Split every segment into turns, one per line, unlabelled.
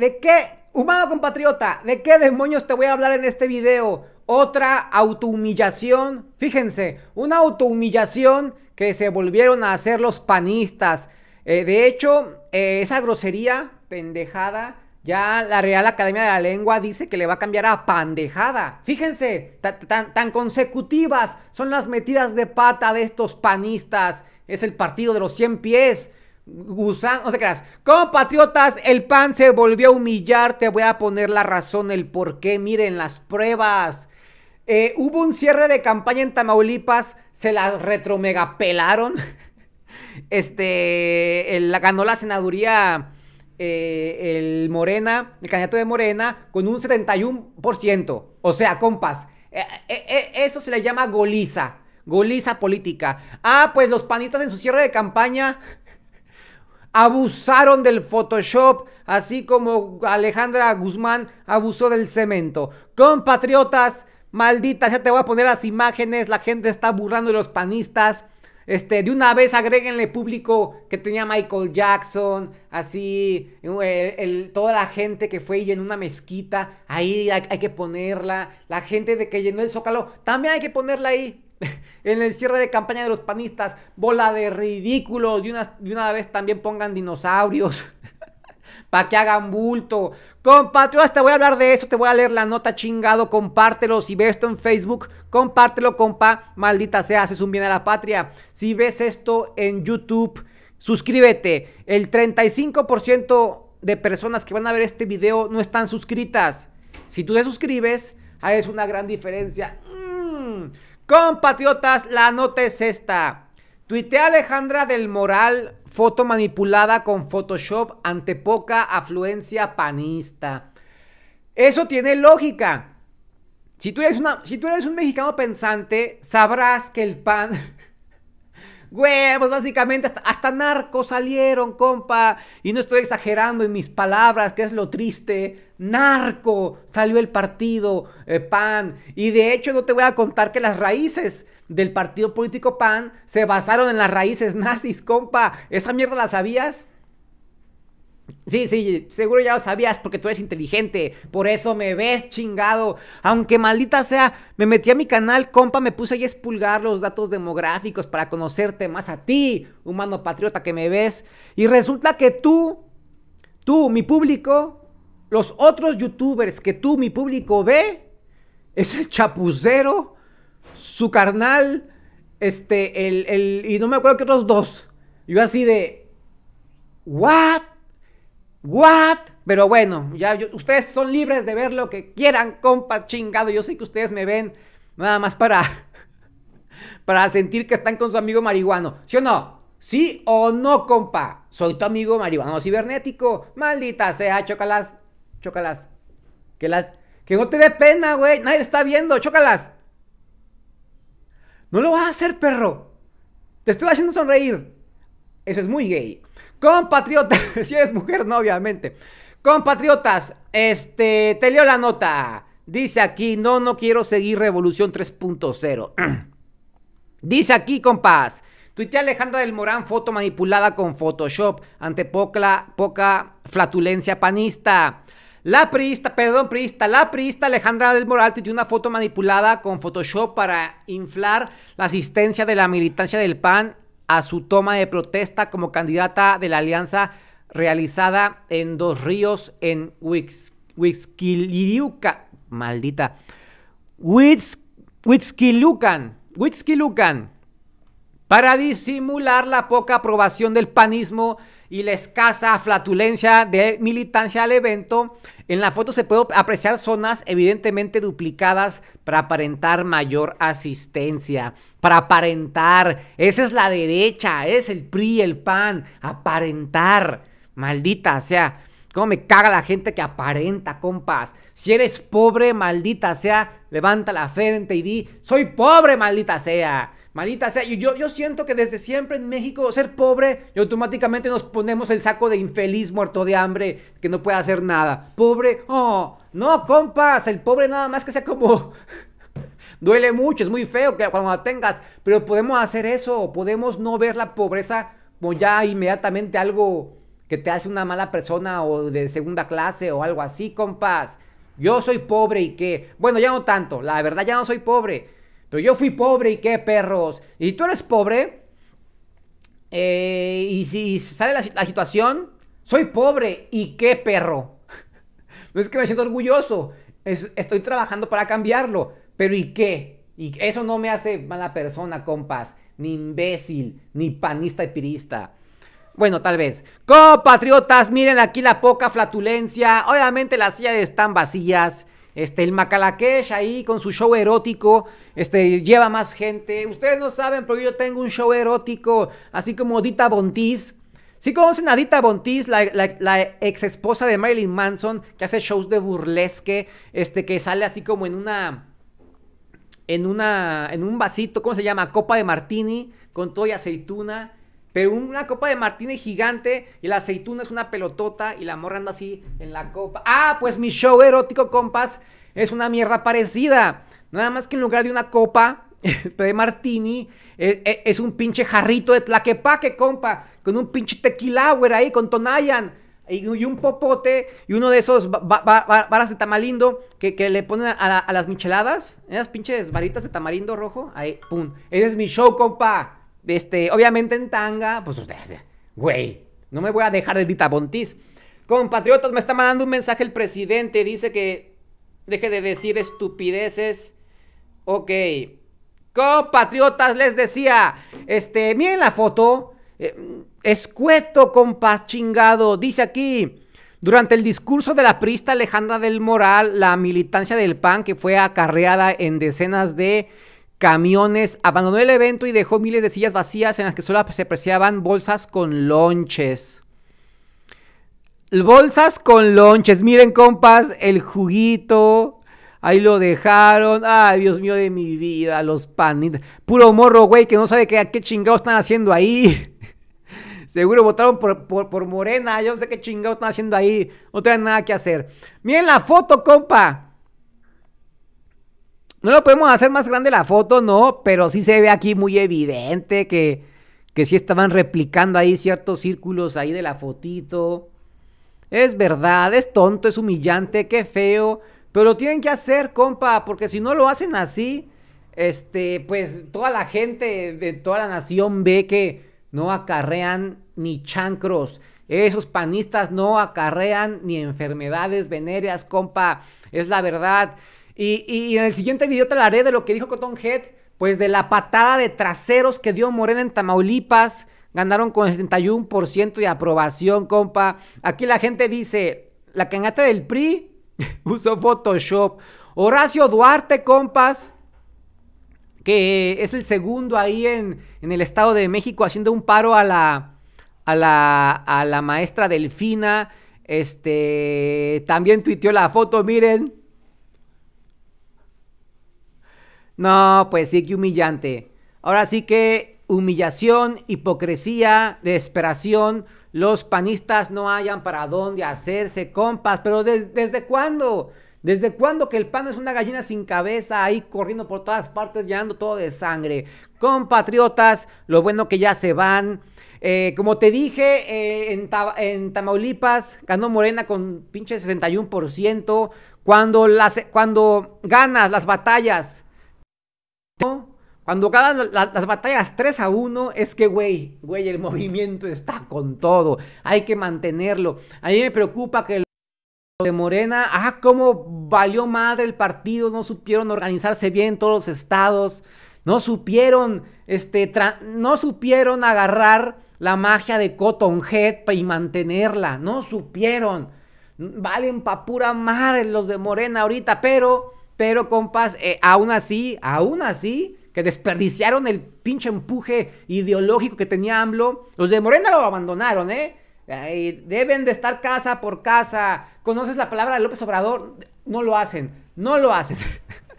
¿De qué, humano compatriota, de qué demonios te voy a hablar en este video? Otra autohumillación. Fíjense, una autohumillación que se volvieron a hacer los panistas. Eh, de hecho, eh, esa grosería, pendejada, ya la Real Academia de la Lengua dice que le va a cambiar a pandejada. Fíjense, tan, tan, consecutivas son las metidas de pata de estos panistas. Es el partido de los 100 pies. Gusano, no te creas. Compatriotas, el PAN se volvió a humillar. Te voy a poner la razón, el por qué. Miren las pruebas. Eh, hubo un cierre de campaña en Tamaulipas. Se la retromegapelaron. Este, la ganó la senaduría eh, el Morena, el candidato de Morena, con un 71%. O sea, compas, eh, eso se le llama goliza. Goliza política. Ah, pues los panistas en su cierre de campaña abusaron del Photoshop, así como Alejandra Guzmán abusó del cemento. Compatriotas, maldita, ya te voy a poner las imágenes, la gente está burlando de los panistas. Este, de una vez agréguenle público que tenía Michael Jackson, así, eh, el, toda la gente que fue y una mezquita, ahí hay, hay que ponerla, la gente de que llenó el Zócalo, también hay que ponerla ahí, en el cierre de campaña de los panistas, bola de ridículo de una, una vez también pongan dinosaurios. para que hagan bulto. Compatriotas, te voy a hablar de eso, te voy a leer la nota chingado, compártelo. Si ves esto en Facebook, compártelo, compa. Maldita sea, haces un bien a la patria. Si ves esto en YouTube, suscríbete. El 35% de personas que van a ver este video no están suscritas. Si tú te suscribes, es una gran diferencia. Compatriotas, la nota es esta. Tuitea Alejandra del Moral foto manipulada con Photoshop ante poca afluencia panista. Eso tiene lógica. Si tú, eres si tú eres un mexicano pensante, sabrás que el PAN Güey, pues básicamente hasta, narco narcos salieron, compa. Y no estoy exagerando en mis palabras, que es lo triste. Narco salió el partido eh, PAN. Y de hecho no te voy a contar que las raíces del partido político PAN se basaron en las raíces nazis, compa. ¿Esa mierda la sabías? Sí, sí, seguro ya lo sabías porque tú eres inteligente, por eso me ves chingado. Aunque maldita sea, me metí a mi canal, compa, me puse ahí a expulgar los datos demográficos para conocerte más a ti, humano patriota que me ves. Y resulta que tú, tú, mi público, los otros youtubers que tú, mi público, ve, es el chapucero, su carnal, este, el, el, y no me acuerdo que otros dos. Yo así de, ¿what? ¿What? Pero bueno, ya ustedes son libres de ver lo que quieran, compa chingado. Yo sé que ustedes me ven nada más para para sentir que están con su amigo marihuano. ¿Sí o no? ¿Sí o no, compa? Soy tu amigo marihuano cibernético. Maldita sea, chócalas. Chócalas. Que las que no te dé pena, güey. Nadie está viendo, chócalas. No lo vas a hacer, perro. Te estoy haciendo sonreír. Eso es muy gay. Compatriotas, si eres mujer, no, obviamente. Compatriotas, este, te leo la nota. Dice aquí, no, no quiero seguir Revolución 3.0. Dice aquí, compás. Tuitea Alejandra del Morán foto manipulada con Photoshop ante poca, flatulencia panista. La priista, perdón, priista, la priista Alejandra del Moral tuiteó una foto manipulada con Photoshop para inflar la asistencia de la militancia del PAN a su toma de protesta como candidata de la alianza realizada en Dos Ríos, en Huixquilucan. Maldita. Huixquilucan. Huixquilucan. Para disimular la poca aprobación del panismo y la escasa flatulencia de militancia al evento, en la foto se puede apreciar zonas evidentemente duplicadas para aparentar mayor asistencia, para aparentar, esa es la derecha, es el PRI, el PAN, aparentar, maldita sea. Cómo me caga la gente que aparenta, compas. Si eres pobre, maldita sea, levanta la frente y di, soy pobre, maldita sea. Malita sea, yo, yo siento que desde siempre en México ser pobre y automáticamente nos ponemos el saco de infeliz muerto de hambre que no puede hacer nada. Pobre, oh, no, compas, el pobre nada más que sea como... Duele mucho, es muy feo que cuando la tengas, pero podemos hacer eso, podemos no ver la pobreza como ya inmediatamente algo que te hace una mala persona o de segunda clase o algo así, compas. Yo soy pobre y que, bueno, ya no tanto, la verdad ya no soy pobre pero yo fui pobre y qué perros. Y tú eres pobre. Eh, y si sale la, situación, soy pobre y qué perro. no es que me siento orgulloso. estoy trabajando para cambiarlo. Pero ¿y qué? Y eso no me hace mala persona, compas. Ni imbécil, ni panista y pirista. Bueno, tal vez. Compatriotas, miren aquí la poca flatulencia. Obviamente las sillas están vacías. Este, el Macalakesh ahí con su show erótico, este, lleva más gente. Ustedes no saben, porque yo tengo un show erótico, así como Dita Bontis. Si ¿Sí conocen a Dita Bontis, la, ex esposa de Marilyn Manson, que hace shows de burlesque, este, que sale así como en una... En una... En un vasito, ¿cómo se llama? Copa de martini, con todo y aceituna pero una copa de Martini gigante y la aceituna es una pelotota y la morra anda así en la copa. Ah, pues mi show erótico, compas, es una mierda parecida. Nada más que en lugar de una copa de martini, es, e, es un pinche jarrito de tlaquepaque, compa. Con un pinche tequila, ahí, con Tonayan. Y, un popote y uno de esos varas de tamalindo que, le ponen a, las micheladas. Esas pinches varitas de tamarindo rojo. Ahí, pum. Ese es mi show, compa. Este, obviamente en tanga, pues ustedes, güey, no me voy a dejar de Dita Bontis. Compatriotas, me está mandando un mensaje el presidente, dice que deje de decir estupideces. Ok. Compatriotas, les decía, este, miren la foto. Eh, escueto, compa chingado, dice aquí. Durante el discurso de la prista Alejandra del Moral, la militancia del PAN, que fue acarreada en decenas de camiones, abandonó el evento y dejó miles de sillas vacías en las que solo se apreciaban bolsas con lonches. Bolsas con lonches, miren compas, el juguito, ahí lo dejaron, ay Dios mío de mi vida, los panitas, puro morro güey que no sabe qué, chingados están haciendo ahí. Seguro votaron por, Morena. Yo no sé qué chingados están haciendo ahí. No tienen nada que hacer. Miren la foto, compa. No lo podemos hacer más grande la foto, no, pero sí se ve aquí muy evidente que, que sí estaban replicando ahí ciertos círculos ahí de la fotito. Es verdad, es tonto, es humillante, qué feo, pero lo tienen que hacer, compa, porque si no lo hacen así, este, pues toda la gente de toda la nación ve que no acarrean ni chancros. Esos panistas no acarrean ni enfermedades venéreas, compa. Es la verdad. Y, en el siguiente video te hablaré de lo que dijo Cotton Head, pues de la patada de traseros que dio Morena en Tamaulipas. Ganaron con 71% de aprobación, compa. Aquí la gente dice, la cangata del PRI usó Photoshop. Horacio Duarte, compas, que es el segundo ahí en, el Estado de México haciendo un paro a la, a la, maestra Delfina. Este, también tuiteó la foto, miren. No, pues sí, qué humillante. Ahora sí que humillación, hipocresía, desesperación. Los panistas no hayan para dónde hacerse compas. Pero ¿desde cuándo? ¿Desde cuándo que el pan es una gallina sin cabeza ahí corriendo por todas partes, llenando todo de sangre? Compatriotas, lo bueno que ya se van. Eh, como te dije, eh, en, Tamaulipas ganó Morena con pinche 61%. Cuando, las, cuando ganas las batallas cuando ganan las batallas 3 a 1, es que, güey, güey, el movimiento está con todo. Hay que mantenerlo. A mí me preocupa que los de Morena, ah, cómo valió madre el partido, no supieron organizarse bien todos los estados, no supieron, este, no supieron agarrar la magia de Cotton Head y mantenerla, no supieron. Valen pa' pura madre los de Morena ahorita, pero pero compas, eh, aún así, aún así, que desperdiciaron el pinche empuje ideológico que tenía AMLO, los de Morena lo abandonaron, ¿eh? deben de estar casa por casa. ¿Conoces la palabra de López Obrador? No lo hacen, no lo hacen.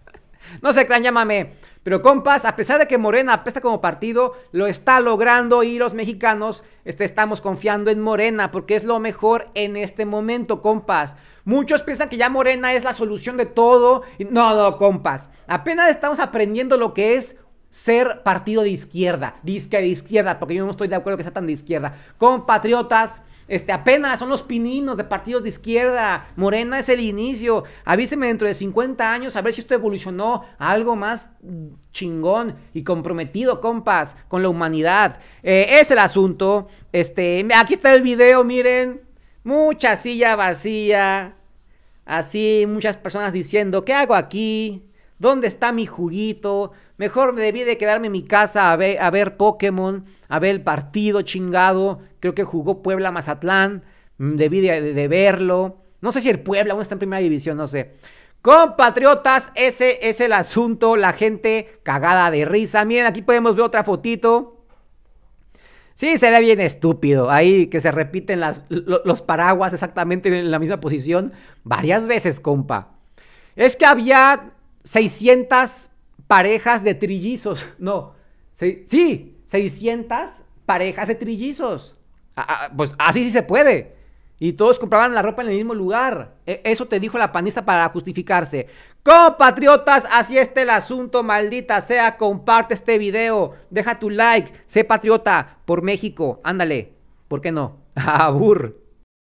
no se crean, llámame. Pero compas, a pesar de que Morena apesta como partido, lo está logrando y los mexicanos este, estamos confiando en Morena porque es lo mejor en este momento, compas. Muchos piensan que ya Morena es la solución de todo. No, no, compas. Apenas estamos aprendiendo lo que es ser partido de izquierda, disque de izquierda, porque yo no estoy de acuerdo que sea tan de izquierda. Compatriotas, este, apenas son los pininos de partidos de izquierda. Morena es el inicio. Avíseme dentro de 50 años a ver si esto evolucionó a algo más chingón y comprometido, compas, con la humanidad. Eh, es el asunto. Este, aquí está el video, miren. Mucha silla vacía. Así, muchas personas diciendo, ¿qué hago aquí? ¿Dónde está mi juguito? Mejor debí de quedarme en mi casa a ver, a ver Pokémon, a ver el partido chingado. Creo que jugó Puebla Mazatlán. Mm, debí de, verlo. No sé si el Puebla aún está en primera división, no sé. Compatriotas, ese es el asunto. La gente cagada de risa. Miren, aquí podemos ver otra fotito. Sí, se ve bien estúpido. Ahí que se repiten las, los paraguas exactamente en la misma posición varias veces, compa. Es que había 600 parejas de trillizos. No, sí, sí 600 parejas de trillizos. Ah, ah, pues así sí se puede. Y todos compraban la ropa en el mismo lugar. E, eso te dijo la panista para justificarse. Compatriotas, así está el asunto, maldita sea. Comparte este video. Deja tu like. Sé patriota por México. Ándale. ¿Por qué no? Abur.